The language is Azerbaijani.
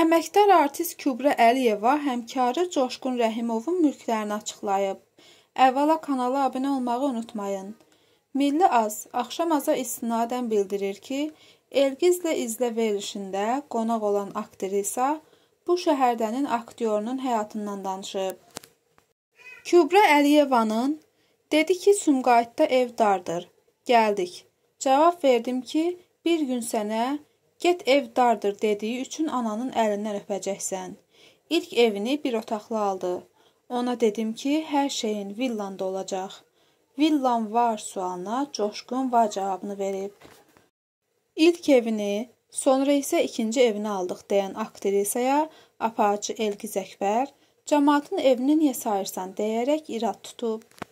Əməkdar artist Kübra Əliyeva həmkarı Coşqun Rəhimovun mülklərini açıqlayıb. Əvvəla kanala abunə olmağı unutmayın. Milli Az axşam aza istinadən bildirir ki, Elgizlə izlə verilişində qonaq olan aktrisa bu şəhərdənin aktyorunun həyatından danışıb. Kübra Əliyevanın dedi ki, Sumqayıtda ev dardır. Gəldik. Cavab verdim ki, bir gün sənə Get ev dardır dediyi üçün ananın əlindən öpəcəksən. İlk evini bir otaqlı aldı. Ona dedim ki, hər şeyin villanda olacaq. Villan var sualına coşqun var cavabını verib. İlk evini, sonra isə ikinci evini aldıq deyən aktrisaya aparıcı Elgiz Əkbər cəmaatın evini niyə sayırsan deyərək irad tutub.